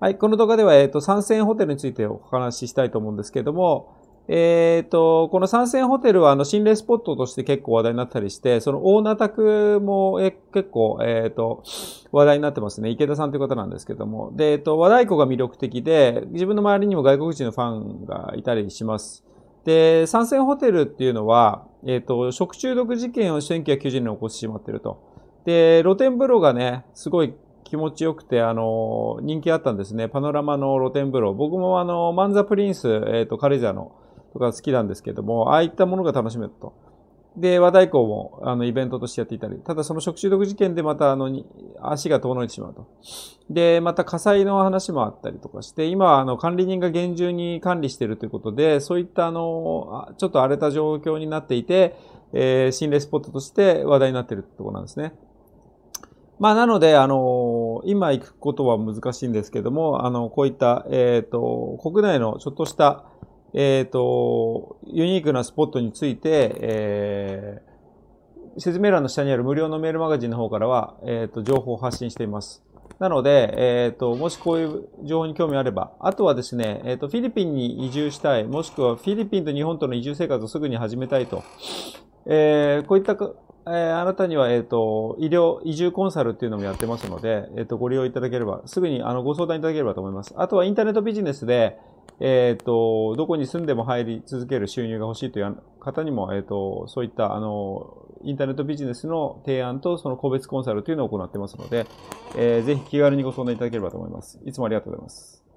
はい、この動画では、えっ、ー、と、参戦ホテルについてお話ししたいと思うんですけれども、えっ、ー、と、この参戦ホテルは、あの、心霊スポットとして結構話題になったりして、そのオーナー宅も、え、結構、えっ、ー、と、話題になってますね。池田さんという方なんですけども。で、えっ、と、和太鼓が魅力的で、自分の周りにも外国人のファンがいたりします。で、参戦ホテルっていうのは、えっ、と、食中毒事件を1990年に起こしてしまってると。で、露天風呂がね、すごい気持ちよくて、あの、人気あったんですね。パノラマの露天風呂。僕もあの、マンザプリンス、えっ、ー、と、カレジャーのとか好きなんですけども、ああいったものが楽しめると。で、和太鼓も、あの、イベントとしてやっていたり、ただその食中毒事件でまた、あの、足が遠のいてしまうと。で、また火災の話もあったりとかして、今、あの、管理人が厳重に管理しているということで、そういった、あの、ちょっと荒れた状況になっていて、えー、心霊スポットとして話題になっているところなんですね。まあ、なので、あの、今行くことは難しいんですけども、あの、こういった、えっ、ー、と、国内のちょっとした、えっ、ー、と、ユニークなスポットについて、えー、説明欄の下にある無料のメールマガジンの方からは、えっ、ー、と、情報を発信しています。なので、えっ、と、もしこういう情報に興味あれば、あとはですね、えっ、と、フィリピンに移住したい、もしくはフィリピンと日本との移住生活をすぐに始めたいと、えこういったえー、あなたには、えっ、ー、と、医療、移住コンサルっていうのもやってますので、えっ、ー、と、ご利用いただければ、すぐに、あの、ご相談いただければと思います。あとはインターネットビジネスで、えっ、と、どこに住んでも入り続ける収入が欲しいという方にも、えっ、と、そういった、あの、インターネットビジネスの提案と、その個別コンサルというのを行ってますので、えー、ぜひ気軽にご相談いただければと思います。いつもありがとうございます。